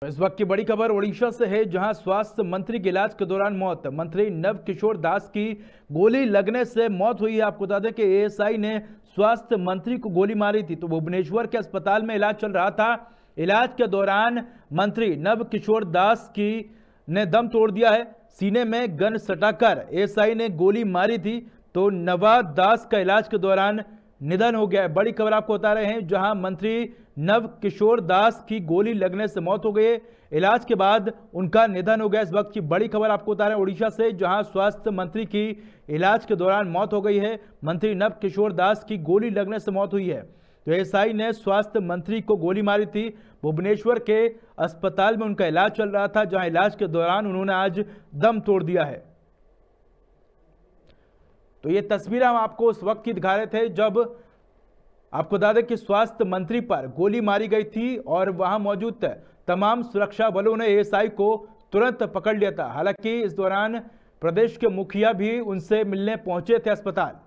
तो इस वक्त की बड़ी खबर ओडिशा से है जहां स्वास्थ्य मंत्री के इलाज के दौरान मौत मंत्री नव किशोर दास की गोली लगने से मौत हुई आपको बता दें कि एएसआई ने स्वास्थ्य मंत्री को गोली मारी थी तो भुवनेश्वर के अस्पताल में इलाज चल रहा था इलाज के दौरान मंत्री नव किशोर दास की ने दम तोड़ दिया है सीने में गन सटाकर एस ने गोली मारी थी तो नवा दास का इलाज के दौरान निधन हो गया है बड़ी खबर आपको बता रहे हैं जहां मंत्री नव किशोर दास की गोली लगने से मौत हो गई इलाज के बाद उनका निधन हो गया इस वक्त की बड़ी खबर आपको बता रहे हैं उड़ीसा से जहां स्वास्थ्य मंत्री की इलाज के दौरान मौत हो गई है मंत्री नव किशोर दास की गोली लगने से मौत हुई है तो एस ने स्वास्थ्य मंत्री को गोली मारी थी भुवनेश्वर के अस्पताल में उनका इलाज चल रहा था जहाँ इलाज के दौरान उन्होंने आज दम तोड़ दिया है तो ये तस्वीर हम आपको उस वक्त की दिखा रहे थे जब आपको बता दें कि स्वास्थ्य मंत्री पर गोली मारी गई थी और वहां मौजूद तमाम सुरक्षा बलों ने एएसआई को तुरंत पकड़ लिया था हालांकि इस दौरान प्रदेश के मुखिया भी उनसे मिलने पहुंचे थे अस्पताल